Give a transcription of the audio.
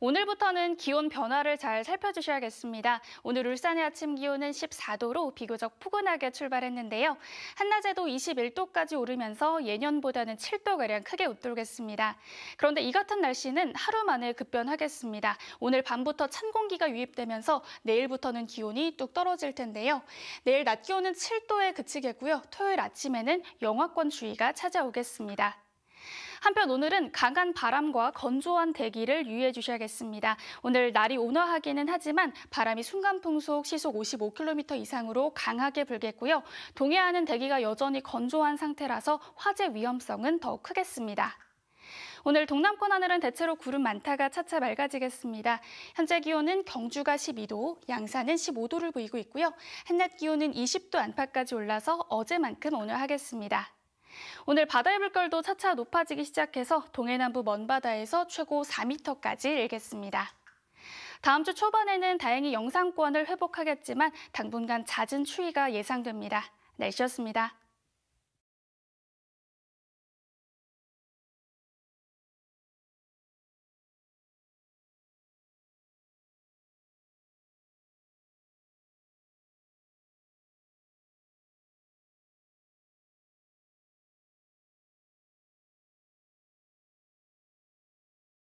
오늘부터는 기온 변화를 잘 살펴주셔야겠습니다. 오늘 울산의 아침 기온은 14도로 비교적 포근하게 출발했는데요. 한낮에도 21도까지 오르면서 예년보다는 7도가량 크게 웃돌겠습니다. 그런데 이 같은 날씨는 하루 만에 급변하겠습니다. 오늘 밤부터 찬 공기가 유입되면서 내일부터는 기온이 뚝 떨어질 텐데요. 내일 낮 기온은 7도에 그치겠고요. 토요일 아침에는 영하권 주의가 찾아오겠습니다. 한편 오늘은 강한 바람과 건조한 대기를 유의해 주셔야겠습니다. 오늘 날이 온화하기는 하지만 바람이 순간풍속 시속 55km 이상으로 강하게 불겠고요. 동해안은 대기가 여전히 건조한 상태라서 화재 위험성은 더 크겠습니다. 오늘 동남권 하늘은 대체로 구름 많다가 차차 맑아지겠습니다. 현재 기온은 경주가 12도, 양산은 15도를 보이고 있고요. 한낮 기온은 20도 안팎까지 올라서 어제만큼 오늘 하겠습니다. 오늘 바다의 물결도 차차 높아지기 시작해서 동해남부 먼바다에서 최고 4m까지 일겠습니다. 다음 주 초반에는 다행히 영상권을 회복하겠지만 당분간 잦은 추위가 예상됩니다. 날씨였습니다.